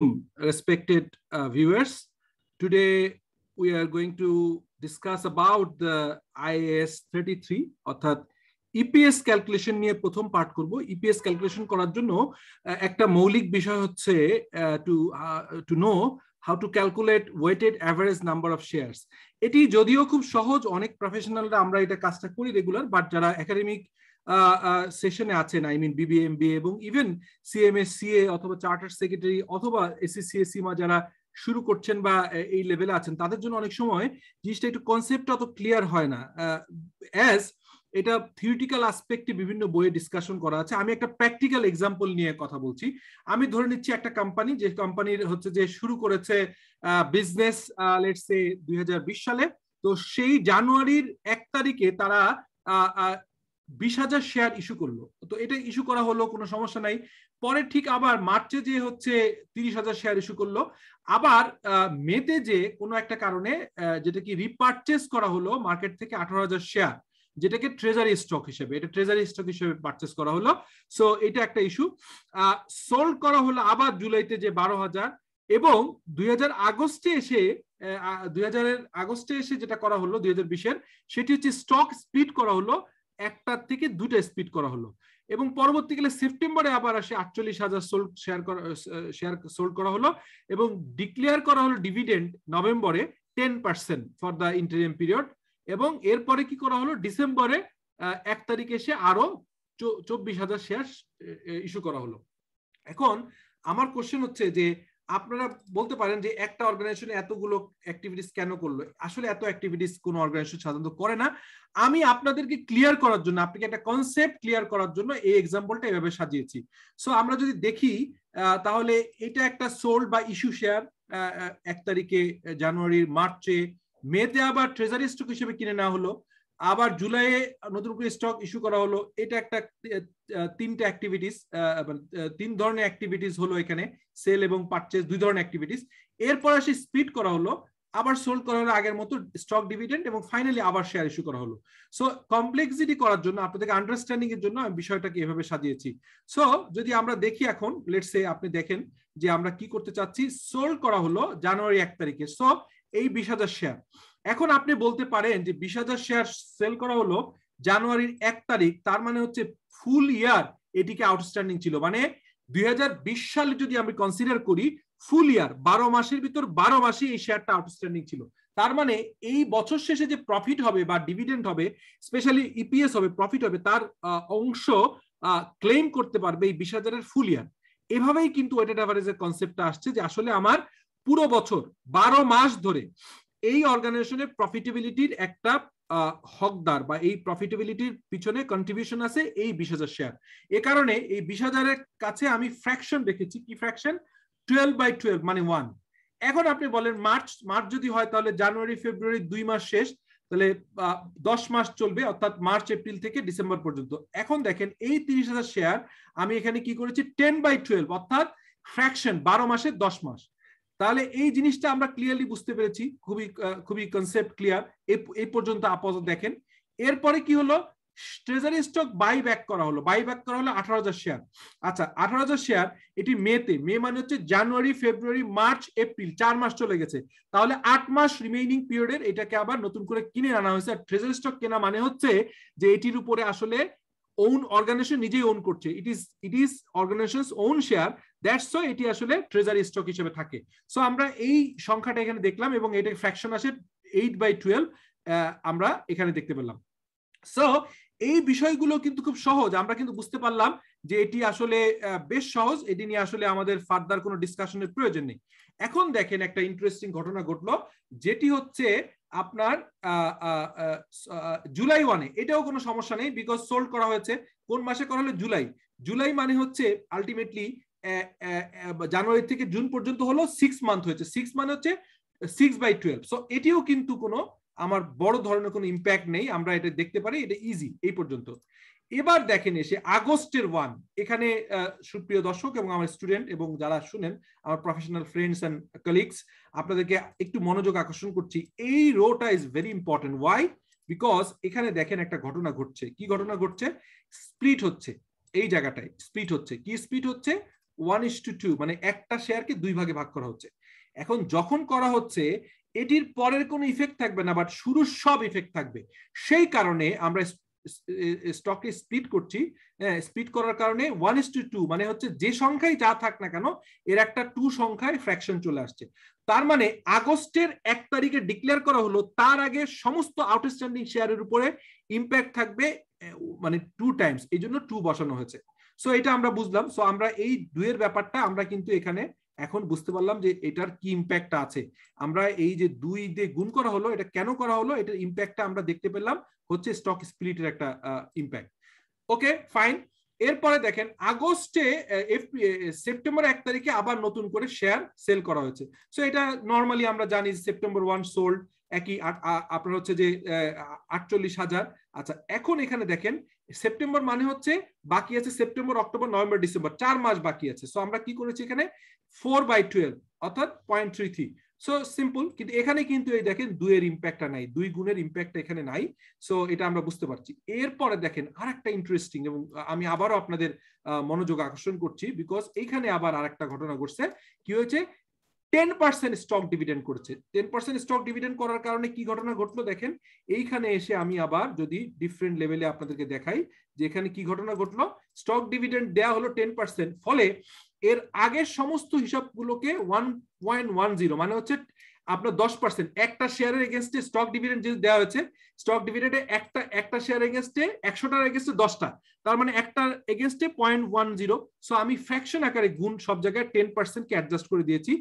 Hmm. respected uh, viewers. Today, we are going to discuss about the IAS 33, অর্থাৎ EPS e calculation নিয়ে প্রথম পাঠ করব EPS e calculation করার জন্য একটা মৌলিক বিষয় হচ্ছে to to know how to calculate weighted average number of shares এটি যদিও খুব সহজ অনেক প্রফেশনালরা আমরা এটা কাজটা করি রেগুলার বাট যারা একাডেমিক সেশনে আছেন আই মিন বিবিএমবি এবং ইভেন সিএমএসসিএ অথবা চার্টার সেক্রেটারি অথবা এসিসিএ সিমা যারা শুরু করছেন বা এই লেভেলে আছেন তাদের জন্য অনেক সময় জিনিসটা একটু কনসেপ্ট অত ক্লিয়ার হয় না অ্যাজ এটা থিওরিটিক্যাল আসপেক্টে বিভিন্ন বইয়ে ডিসকাশন করা আছে আমি একটা প্র্যাকটিক্যাল এক্সাম্পল নিয়ে কথা বলছি আমি ধরে নিচ্ছি একটা কোম্পানি যে কোম্পানির হচ্ছে যে শুরু করেছে বিজনেস লেটস সে দুই সালে তো সেই জানুয়ারির এক তারিখে তারা বিশ হাজার শেয়ার ইস্যু করলো তো এটা ইস্যু করা হলো কোনো সমস্যা নাই পরে ঠিক আবার মার্চে যে হচ্ছে তিরিশ হাজার শেয়ার ইস্যু করলো আবার মেতে যে কোনো একটা কারণে যেটা কি রিপার্চেস করা হলো মার্কেট থেকে আঠারো হাজার শেয়ার যেটাকে ট্রেজারি স্টক হিসেবে এটা ট্রেজারি স্টক হিসেবে পারচেস করা হলো সো এটা একটা ইস্যু সোল্ড করা হলো আবার জুলাইতে যে বারো হাজার এবং দুই হাজার আগস্টে এসে দুই আগস্টে এসে যেটা করা হলো দুই হাজার বিশের সেটি হচ্ছে স্টক স্প্লিট করা হলো একটার থেকে দুটা স্পিড করা হলো এবং পরবর্তীকালে সেপ্টেম্বরে আবার আসে আটচল্লিশ হাজার সোল্ড শেয়ার করা শেয়ার সোল্ড করা হলো এবং ডিক্লেয়ার করা হলো ডিভিডেন্ড নভেম্বরে ten percent for the interim period এবং এরপরে কি করা হলো ডিসেম্বরে এক তারিখে এসে আরো চব্বিশ হাজার শেয়ার ইস্যু করা হলো এখন আমার কোশ্চেন হচ্ছে যে আপনারা বলতে পারেন যে একটা অর্গানাইজেশন এতগুলো অ্যাক্টিভিটিস কেন করলো আসলে এত অ্যাক্টিভিটিস কোন অর্গানাইজেশন সাধারণত করে না আমি আপনাদেরকে ক্লিয়ার করার জন্য আপনাকে একটা কনসেপ্ট ক্লিয়ার করার জন্য এই এক্সাম্পলটা এভাবে সাজিয়েছি সো আমরা যদি দেখি তাহলে এটা একটা সোল্ড বা ইস্যু শেয়ার এক তারিখে জানুয়ারি মার্চে মেতে আবার ট্রেজারি স্টক হিসেবে কিনে নেওয়া হলো আবার জুলাইয়ে নতুন করে স্টক ইস্যু করা হলো এটা একটা তিনটা অ্যাক্টিভিটিস তিন ধরনের অ্যাক্টিভিটিস হলো এখানে সেল এবং পারচেজ দুই ধরনের অ্যাক্টিভিটিস এরপর আসে স্পিড করা হলো আবার সোল্ড করা হলো আগের মতো স্টক ডিভিডেন্ড এবং ফাইনালি আবার শেয়ার ইস্যু করা হলো সো কমপ্লেক্সিটি করার জন্য আপনাদেরকে আন্ডারস্ট্যান্ডিং এর জন্য আমি বিষয়টাকে এভাবে সাজিয়েছি সো যদি আমরা দেখি এখন লেটস সে আপনি দেখেন যে আমরা কি করতে চাচ্ছি সোল্ড করা হলো জানুয়ারি এক তারিখে সো এই বিশ হাজার শেয়ার এখন আপনি বলতে পারেন যে বিশ হাজার শেয়ার সেল করা হলো জানুয়ারির এক তারিখ তার মানে হচ্ছে ফুল ইয়ার এটিকে আউটস্ট্যান্ডিং ছিল মানে দুই সালে যদি আমি কনসিডার করি ফুল ইয়ার বারো মাসের ভিতর বারো মাসে এই শেয়ারটা আউটস্ট্যান্ডিং ছিল তার মানে এই বছর শেষে যে প্রফিট হবে বা ডিভিডেন্ড হবে স্পেশালি ইপিএস e হবে প্রফিট হবে তার অংশ ক্লেম করতে পারবে এই বিশ হাজারের ফুল ইয়ার এভাবেই কিন্তু ওয়েটেড অ্যাভারেজের কনসেপ্টটা আসছে যে আসলে আমার পুরো বছর বারো মাস ধরে এই অর্গানাইজেশনের প্রফিটেবিলিটির একটা হকদার বা এই প্রফিটেবিলিটির পিছনে কন্ট্রিবিউশন আছে এই বিশ হাজার শেয়ার এ কারণে এই বিশ হাজারের কাছে আমি ফ্র্যাকশন রেখেছি কি ফ্র্যাকশন টুয়েলভ বাই টুয়েলভ মানে ওয়ান এখন আপনি বলেন মার্চ মার্চ যদি হয় তাহলে জানুয়ারি ফেব্রুয়ারি দুই মাস শেষ তাহলে দশ মাস চলবে অর্থাৎ মার্চ এপ্রিল থেকে ডিসেম্বর পর্যন্ত এখন দেখেন এই তিরিশ হাজার শেয়ার আমি এখানে কি করেছি টেন বাই টুয়েলভ অর্থাৎ ফ্র্যাকশন বারো মাসে দশ মাস তাহলে এই জিনিসটা আমরা ক্লিয়ারলি বুঝতে পেরেছি খুবই খুবই কনসেপ্ট ক্লিয়ার এই পর্যন্ত আপাতত দেখেন এরপরে কি হলো ট্রেজারি স্টক বাই ব্যাক করা হলো বাই ব্যাক করা হলো আঠারো হাজার শেয়ার আচ্ছা আঠারো হাজার শেয়ার এটি মেতে মে মানে হচ্ছে জানুয়ারি ফেব্রুয়ারি মার্চ এপ্রিল চার মাস চলে গেছে তাহলে আট মাস রিমেইনিং পিরিয়ডের এটাকে আবার নতুন করে কিনে আনা হয়েছে আর ট্রেজারি স্টক কেনা মানে হচ্ছে যে এটির উপরে আসলে ওন অর্গানাইজেশন নিজেই ওন করছে it is it is organisation own share that's এটি আসলে ট্রেজারি স্টক হিসেবে থাকে সো আমরা এই সংখ্যাটা এখানে দেখলাম এবং এটা ফ্র্যাকশন আসে এইট বাই টুয়েলভ আমরা এখানে দেখতে পেলাম সো এই বিষয়গুলো কিন্তু খুব সহজ আমরা কিন্তু বুঝতে পারলাম যে এটি আসলে বেশ সহজ এটি নিয়ে আসলে আমাদের ফার্দার কোনো ডিসকাশনের প্রয়োজন নেই এখন দেখেন একটা ইন্টারেস্টিং ঘটনা ঘটলো যেটি হচ্ছে আপনার জুলাই ওয়ানে এটাও কোনো সমস্যা নেই বিকজ সোল্ড করা হয়েছে কোন মাসে করা হলো জুলাই জুলাই মানে হচ্ছে আলটিমেটলি জানুয়ারি থেকে জুন পর্যন্ত হলো সিক্স মান্থ হয়েছে সিক্স মানে হচ্ছে সিক্স বাই টুয়েলভ সো এটিও কিন্তু কোনো আমার বড় ধরনের কোনো ইম্প্যাক্ট নেই আমরা এটা দেখতে পারি এটা ইজি এই পর্যন্ত এবার দেখেন এসে আগস্টের ওয়ান এখানে সুপ্রিয় দর্শক এবং আমার স্টুডেন্ট এবং যারা শুনেন আমার প্রফেশনাল ফ্রেন্ডস অ্যান্ড কলিগস আপনাদেরকে একটু মনোযোগ আকর্ষণ করছি এই রোটা is very important why because এখানে দেখেন একটা ঘটনা ঘটছে কি ঘটনা ঘটছে স্প্লিট হচ্ছে এই জায়গাটায় স্প্লিট হচ্ছে কি স্প্লিট হচ্ছে ওয়ান ইস টু টু মানে একটা শেয়ারকে দুই ভাগে ভাগ করা হচ্ছে এখন যখন করা হচ্ছে এটির পরের কোনো ইফেক্ট থাকবে না বাট শুরুর সব ইফেক্ট থাকবে সেই কারণে আমরা স্টকে স্পিড করছি স্পিড হ্যাঁ, করার কারণে ওয়ান ইস টু টু মানে হচ্ছে যে সংখ্যায় যা থাক না কেন এর একটা টু সংখ্যায় ফ্র্যাকশন চলে আসছে তার মানে আগস্টের এক তারিখে ডিক্লেয়ার করা হলো তার আগে সমস্ত আউটস্ট্যান্ডিং শেয়ারের উপরে ইম্প্যাক্ট থাকবে মানে টু টাইমস এই জন্য টু বসানো হয়েছে সো এটা আমরা বুঝলাম সো আমরা এই দুয়ের ব্যাপারটা আমরা কিন্তু এখানে এখন বুঝতে পারলাম যে এটার কি ইম্প্যাক্টটা আছে আমরা এই যে দুই দিয়ে গুণ করা হলো এটা কেন করা হলো এটার ইম্প্যাক্টটা আমরা দেখতে পেলাম হচ্ছে স্টক স্প্লিটের একটা ইম্প্যাক্ট ওকে ফাইন এরপরে দেখেন আগস্টে সেপ্টেম্বর এক তারিখে আবার নতুন করে শেয়ার সেল করা হয়েছে সো এটা নর্মালি আমরা জানি সেপ্টেম্বর ওয়ান সোল্ড একই আপনার হচ্ছে যে আটচল্লিশ হাজার আচ্ছা এখন এখানে দেখেন সেপ্টেম্বর মানে হচ্ছে বাকি আছে সেপ্টেম্বর অক্টোবর নভেম্বর ডিসেম্বর চার মাস বাকি আছে সো আমরা কি করেছি এখানে ফোর বাই টুয়েলভ অর্থাৎ point three three so simple কিন্তু এখানে কিন্তু এই দেখেন দুইয়ের ইম্প্যাক্টটা নাই দুই গুণের ইম্প্যাক্টটা এখানে নাই সো এটা আমরা বুঝতে পারছি এরপরে দেখেন আর একটা ইন্টারেস্টিং এবং আমি আবারও আপনাদের মনোযোগ আকর্ষণ করছি বিকজ এখানে আবার আর একটা ঘটনা ঘটছে কি হয়েছে টেন পার্সেন্ট স্টক ডিভিডেন্ড করেছে টেন পার্সেন্ট স্টক ডিভিডেন্ড করার কারণে কি ঘটনা ঘটলো দেখেন এইখানে এসে আমি আবার যদি ডিফারেন্ট লেভেলে আপনাদেরকে দেখাই যে এখানে কি ঘটনা ঘটলো স্টক ডিভিডেন্ড দেয়া হলো টেন পার্সেন্ট ফলে এর আগের সমস্ত হিসাবগুলোকে ওয়ান পয়েন্ট ওয়ান জিরো মানে হচ্ছে আপনার দশ পার্সেন্ট একটা শেয়ারের এগেনস্টে স্টক ডিভিডেন্ড যদি দেওয়া হয়েছে স্টক ডিভিডেন্ডে একটা একটা শেয়ার এগেনস্টে একশোটার এগেনস্টে দশটা তার মানে একটা এগেনস্টে পয়েন্ট ওয়ান জিরো সো আমি ফ্যাকশন আকারে গুণ সব জায়গায় টেন পার্সেন্টকে অ্যাডজাস্ট করে দিয়েছি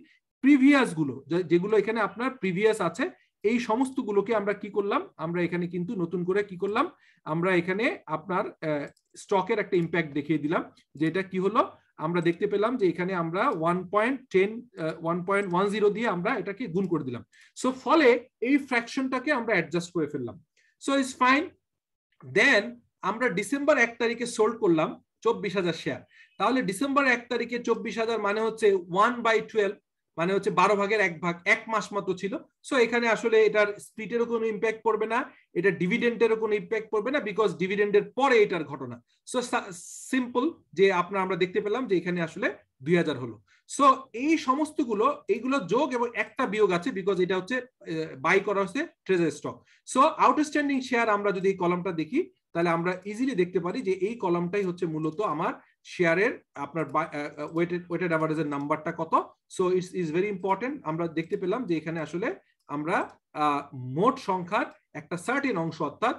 প্রিভিয়াস গুলো যেগুলো এখানে আপনার প্রিভিয়াস আছে এই সমস্ত গুলোকে আমরা কি করলাম আমরা এখানে কিন্তু নতুন করে কি করলাম আমরা এখানে আপনার স্টকের একটা ইম্প্যাক্ট দেখিয়ে দিলাম যে এটা কি হলো আমরা দেখতে পেলাম যে এখানে আমরা one point ten one point one zero দিয়ে আমরা এটাকে গুণ করে দিলাম সো ফলে এই ফ্র্যাকশনটাকে আমরা অ্যাডজাস্ট করে ফেললাম সো ইটস ফাইন দেন আমরা ডিসেম্বর এক তারিখে সোল্ড করলাম চব্বিশ হাজার শেয়ার তাহলে ডিসেম্বর এক তারিখে চব্বিশ হাজার মানে হচ্ছে ওয়ান বাই টুয়েলভ মানে হচ্ছে বারো ভাগের এক ভাগ এক মাস মতো ছিল সো এখানে আসলে এটার স্প্লিটেরও কোনো ইম্প্যাক্ট পড়বে না এটা ডিভিডেন্ডেরও কোনো ইম্প্যাক্ট পড়বে না বিকজ ডিভিডেন্ডের পরে এটার ঘটনা সো সিম্পল যে আপনার আমরা দেখতে পেলাম যে এখানে আসলে দুই হাজার হলো সো এই সমস্তগুলো এইগুলো যোগ এবং একটা বিয়োগ আছে বিকজ এটা হচ্ছে বাই করা হচ্ছে treasury stock so outstanding share আমরা যদি এই কলমটা দেখি তাহলে আমরা ইজিলি দেখতে পারি যে এই কলমটাই হচ্ছে মূলত আমার শেয়ারের আপনার ওয়েটেড অ্যাভারেজের নাম্বারটা কত so it's is very important আমরা দেখতে পেলাম যে এখানে আসলে আমরা মোট সংখ্যার একটা সার্টিন অংশ অর্থাৎ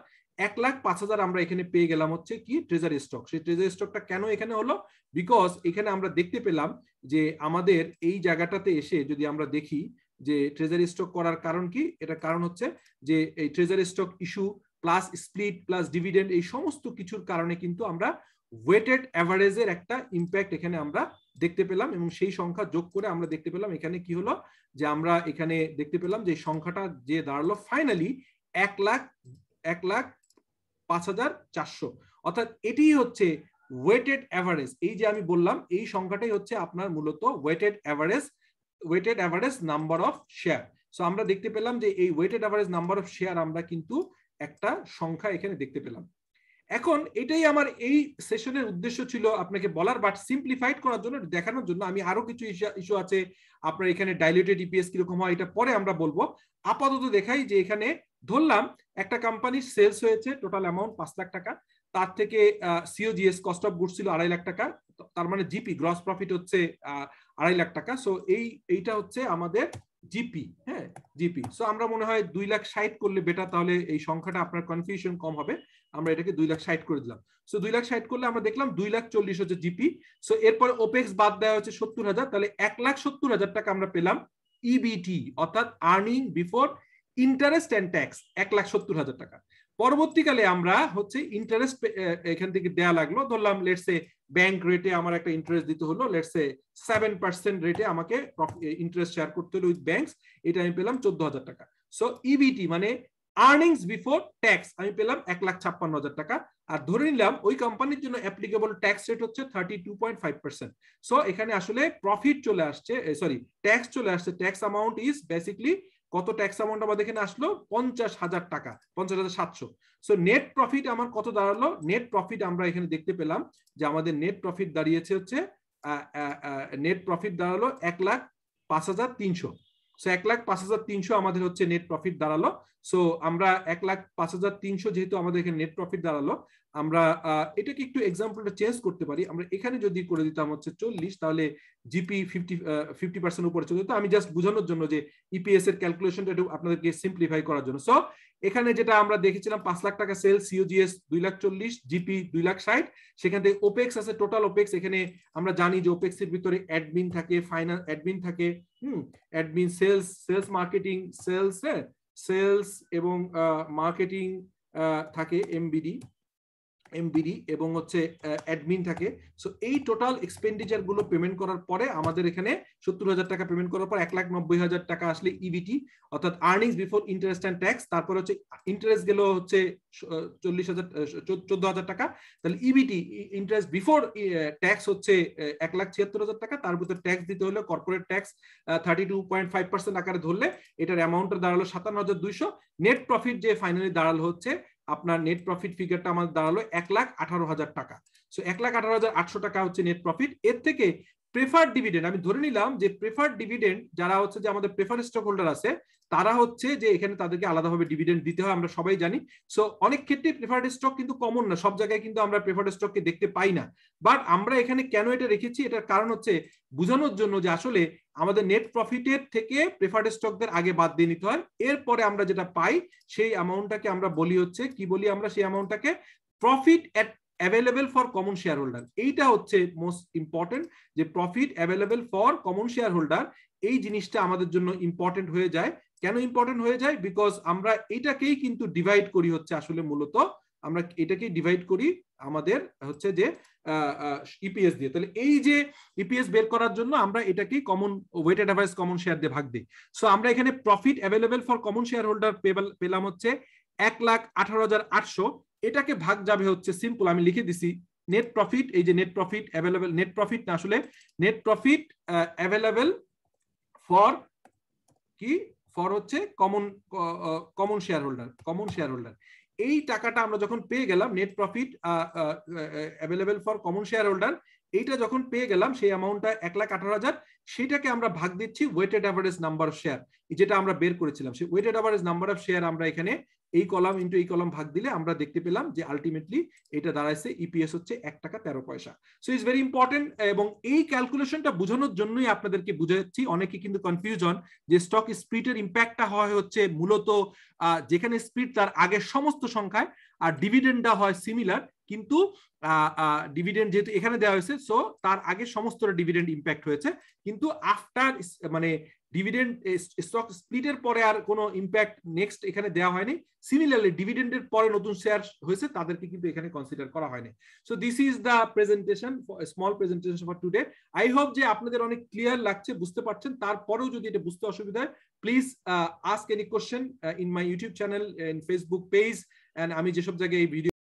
এক লাখ পাঁচ হাজার আমরা এখানে পেয়ে গেলাম হচ্ছে কি ট্রেজারি স্টক সেই ট্রেজারি স্টকটা কেন এখানে হলো বিকজ এখানে আমরা দেখতে পেলাম যে আমাদের এই জায়গাটাতে এসে যদি আমরা দেখি যে ট্রেজারি স্টক করার কারণ কি এটা কারণ হচ্ছে যে এই treasury stock issue plus split plus dividend এই সমস্ত কিছুর কারণে কিন্তু আমরা ওয়েটেড অ্যাভারেজের একটা ইম্প্যাক্ট এখানে আমরা দেখতে পেলাম এবং সেই সংখ্যা যোগ করে আমরা দেখতে পেলাম এখানে কি হলো যে আমরা এখানে দেখতে পেলাম যে সংখ্যাটা যে দাঁড়ালো ফাইনালি এক লাখ এক লাখ পাঁচ হাজার চারশো অর্থাৎ এটিই হচ্ছে ওয়েটেড অ্যাভারেজ এই যে আমি বললাম এই সংখ্যাটাই হচ্ছে আপনার মূলত weighted average weighted average number of share so আমরা দেখতে পেলাম যে এই weighted average number of share আমরা কিন্তু একটা সংখ্যা এখানে দেখতে পেলাম এখন এটাই আমার এই সেশনের উদ্দেশ্য ছিল আপনাকে বলার বাট সিম্পলিফাইড করার জন্য দেখানোর জন্য আমি আরো কিছু ইস্যু আছে আপনার এখানে ডাইলিউটেড ইপিএস কিরকম হয় এটা পরে আমরা বলবো আপাতত দেখাই যে এখানে ধরলাম একটা কোম্পানির সেলস হয়েছে টোটাল অ্যামাউন্ট পাঁচ লাখ টাকা তার থেকে সিওজিএস কস্ট অফ গুডস ছিল আড়াই লাখ টাকা তার মানে জিপি গ্রস প্রফিট হচ্ছে আড়াই লাখ টাকা সো এই এইটা হচ্ছে আমাদের জিপি হ্যাঁ জিপি সো আমরা মনে হয় দুই লাখ ষাট করলে বেটার তাহলে এই সংখ্যাটা আপনার কনফিউশন কম হবে আমরা এটাকে দুই লাখ ষাট করে দিলাম সো দুই লাখ ষাট করলে আমরা দেখলাম দুই লাখ চল্লিশ হচ্ছে জিপি সো এরপরে ওপেক্স বাদ দেওয়া হচ্ছে সত্তর হাজার তাহলে এক লাখ সত্তর হাজার টাকা আমরা পেলাম ইবিটি e অর্থাৎ earning before interest and tax এক লাখ সত্তর হাজার টাকা পরবর্তীকালে আমরা হচ্ছে ইন্টারেস্ট এখান থেকে দেয়া লাগলো ধরলাম লেটসে ব্যাংক রেটে আমার একটা ইন্টারেস্ট দিতে হলো লেটসে সেভেন পার্সেন্ট রেটে আমাকে ইন্টারেস্ট শেয়ার করতে হলো উইথ ব্যাংক এটা আমি পেলাম চোদ্দ হাজার টাকা সো ইবিটি e মানে আর্নিংস বিফোর ট্যাক্স আমি পেলাম এক লাখ ছাপ্পান্ন হাজার টাকা আর ধরে নিলাম ওই কোম্পানির জন্য অ্যাপ্লিকেবল ট্যাক্স রেট হচ্ছে thirty two point five percent so এখানে আসলে প্রফিট চলে আসছে সরি ট্যাক্স চলে আসছে ট্যাক্স অ্যামাউন্ট ইজ বেসিকলি কত ট্যাক্স অ্যামাউন্ট আমাদের এখানে আসলো পঞ্চাশ হাজার টাকা পঞ্চাশ হাজার সাতশো সো নেট প্রফিট আমার কত দাঁড়ালো নেট প্রফিট আমরা এখানে দেখতে পেলাম যে আমাদের নেট প্রফিট দাঁড়িয়েছে হচ্ছে নেট প্রফিট দাঁড়ালো এক লাখ পাঁচ হাজার তিনশো সো এক লাখ পাঁচ হাজার তিনশো আমাদের হচ্ছে নেট প্রফিট দাঁড়ালো সো আমরা এক লাখ পাঁচ হাজার তিনশো যেহেতু আমাদের এখানে নেট প্রফিট দাঁড়ালো আমরা এটাকে একটু এক্সাম্পলটা চেঞ্জ করতে পারি আমরা এখানে যদি করে দিতাম হচ্ছে চল্লিশ তাহলে জিপি ফিফটি ফিফটি পার্সেন্ট উপরে চলে যেত আমি জাস্ট বোঝানোর জন্য যে ইপিএস e এর ক্যালকুলেশনটা একটু আপনাদেরকে সিম্পলিফাই করার জন্য সো এখানে যেটা আমরা দেখেছিলাম পাঁচ লাখ টাকা সেল সিওজিএস দুই লাখ চল্লিশ জিপি দুই লাখ ষাট সেখান থেকে ওপেক্স আছে টোটাল ওপেক্স এখানে আমরা জানি যে ওপেক্স এর ভিতরে অ্যাডমিন থাকে ফাইনাল অ্যাডমিন থাকে hmm admin sales sales marketing sales হ্যাঁ সেলস এবং মার্কেটিং থাকে এমবিডি এমবিডি এবং হচ্ছে অ্যাডমিন থাকে সো এই টোটাল এক্সপেন্ডিচার গুলো পেমেন্ট করার পরে আমাদের এখানে সত্তর হাজার টাকা পেমেন্ট করার পর এক লাখ নব্বই হাজার টাকা আসলে ইবিটি e অর্থাৎ earnings before interest and tax তারপর হচ্ছে ইন্টারেস্ট গেল হচ্ছে চল্লিশ হাজার চোদ্দ হাজার টাকা তাহলে ইবিটি ইন্টারেস্ট বিফোর ট্যাক্স হচ্ছে এক লাখ ছিয়াত্তর হাজার টাকা তার ভিতরে ট্যাক্স দিতে হলে corporate tax thirty two point five percent আকারে ধরলে এটার অ্যামাউন্টটা দাঁড়ালো সাতান্ন হাজার দুইশো নেট প্রফিট যে ফাইনালি দাঁড়ালো হচ্ছে আপনার নেট প্রফিট ফিগারটা আমাদের দাঁড়ালো এক লাখ আঠারো হাজার টাকা সো এক লাখ আঠারো হাজার আটশো টাকা হচ্ছে নেট প্রফিট এর থেকে প্রেফার ডিভিডেন্ড আমি ধরে নিলাম যে প্রেফার ডিভিডেন্ড যারা হচ্ছে যে আমাদের প্রেফার স্টক হোল্ডার আছে তারা হচ্ছে যে এখানে তাদেরকে আলাদাভাবে ডিভিডেন্ড দিতে হয় আমরা সবাই জানি সো অনেক ক্ষেত্রে প্রেফার্ড স্টক কিন্তু কমন না সব জায়গায় কিন্তু আমরা প্রেফার্ড স্টককে দেখতে পাই না বাট আমরা এখানে কেন এটা রেখেছি এটার কারণ হচ্ছে বোঝানোর জন্য যে আসলে আমাদের নেট প্রফিটের থেকে প্রেফার্ড স্টকদের আগে বাদ দিয়ে নিতে হয় এরপরে আমরা যেটা পাই সেই অ্যামাউন্টটাকে আমরা বলি হচ্ছে কি বলি আমরা সেই অ্যামাউন্টটাকে profit at available for common shareholder এইটা হচ্ছে মোস্ট ইম্পর্টেন্ট যে profit available for common shareholder এই জিনিসটা আমাদের জন্য ইম্পর্টেন্ট হয়ে যায় কেন ইম্পর্টেন্ট হয়ে যায় বিকজ আমরা এটাকেই কিন্তু ডিভাইড করি হচ্ছে আসলে মূলত আমরা এটাকে ডিভাইড করি আমাদের হচ্ছে যে ইপিএস দিয়ে তাহলে এই যে ইপিএস বের করার জন্য আমরা এটাকে common weighted average common share দিয়ে ভাগ দিই সো আমরা এখানে profit available for common shareholder পেলাম হচ্ছে এক লাখ আঠারো হাজার আটশো এটাকে ভাগ যাবে হচ্ছে সিম্পল আমি লিখে দিছি নেট প্রফিট এই যে net profit available net profit না আসলে নেট প্রফিট অ্যাভেলেবেল ফর কি ফর হচ্ছে common common shareholder common shareholder এই টাকাটা আমরা যখন পেয়ে গেলাম net profit available for common shareholder এইটা যখন পেয়ে গেলাম সেই অ্যামাউন্টটা এক লাখ আঠারো হাজার সেটাকে আমরা ভাগ দিচ্ছি weighted average number of share যেটা আমরা বের করেছিলাম সেই weighted average number of share আমরা এখানে এই কলাম ইন্টু এই কলাম ভাগ দিলে আমরা দেখতে পেলাম যে আলটিমেটলি এটা দাঁড়াইছে ইপিএস হচ্ছে এক টাকা তেরো পয়সা সো ইটস ভেরি ইম্পর্টেন্ট এবং এই ক্যালকুলেশনটা বোঝানোর জন্যই আপনাদেরকে বুঝাচ্ছি অনেকে কিন্তু কনফিউজন যে স্টক স্প্লিটের ইম্প্যাক্টটা হয় হচ্ছে মূলত যেখানে স্পিড তার আগের সমস্ত সংখ্যায় আর ডিভিডেন্ডটা হয় সিমিলার কিন্তু ডিভিডেন্ড যেহেতু এখানে দেওয়া হয়েছে সো তার আগে সমস্ত ডিভিডেন্ড ইম্প্যাক্ট হয়েছে কিন্তু আফটার মানে ডিভিডেন্ড স্টক স্প্লিটের পরে আর কোনো ইম্প্যাক্ট নেক্সট এখানে দেওয়া হয়নি সিমিলারলি ডিভিডেন্ডের পরে নতুন শেয়ার হয়েছে তাদেরকে কিন্তু এখানে কনসিডার করা হয়নি so this is the presentation small presentation for today I hope যে আপনাদের অনেক ক্লিয়ার লাগছে বুঝতে পারছেন তারপরেও যদি এটা বুঝতে অসুবিধা হয় please ask any question in my YouTube channel in Facebook page and আমি যেসব জায়গায় এই ভিডিও